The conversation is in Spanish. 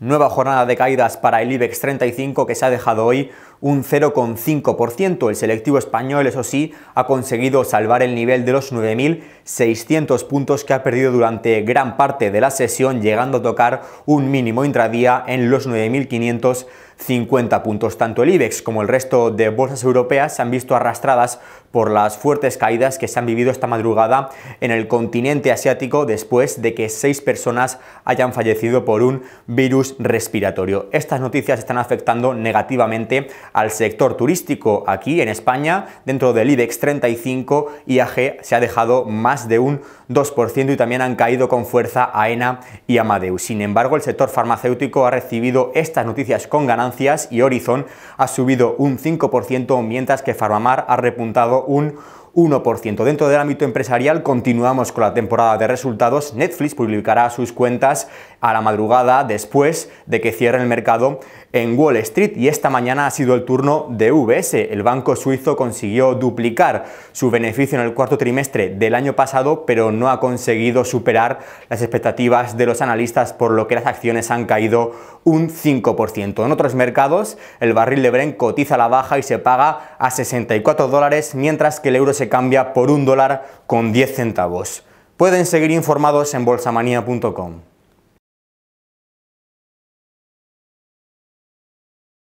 Nueva jornada de caídas para el IBEX 35 que se ha dejado hoy un 0,5%. El selectivo español, eso sí, ha conseguido salvar el nivel de los 9.600 puntos que ha perdido durante gran parte de la sesión, llegando a tocar un mínimo intradía en los 9.500 50 puntos. Tanto el IBEX como el resto de bolsas europeas se han visto arrastradas por las fuertes caídas que se han vivido esta madrugada en el continente asiático después de que seis personas hayan fallecido por un virus respiratorio. Estas noticias están afectando negativamente al sector turístico aquí en España. Dentro del IBEX 35, IAG se ha dejado más de un 2% y también han caído con fuerza AENA y Amadeus. Sin embargo, el sector farmacéutico ha recibido estas noticias con ganancia y Horizon ha subido un 5%, mientras que Farmamar ha repuntado un 1%. Dentro del ámbito empresarial continuamos con la temporada de resultados. Netflix publicará sus cuentas a la madrugada después de que cierre el mercado en Wall Street y esta mañana ha sido el turno de UBS. El banco suizo consiguió duplicar su beneficio en el cuarto trimestre del año pasado, pero no ha conseguido superar las expectativas de los analistas, por lo que las acciones han caído un 5%. En otros mercados, el barril de Brent cotiza a la baja y se paga a 64 dólares, mientras que el euro se cambia por un dólar con 10 centavos. Pueden seguir informados en bolsamanía.com.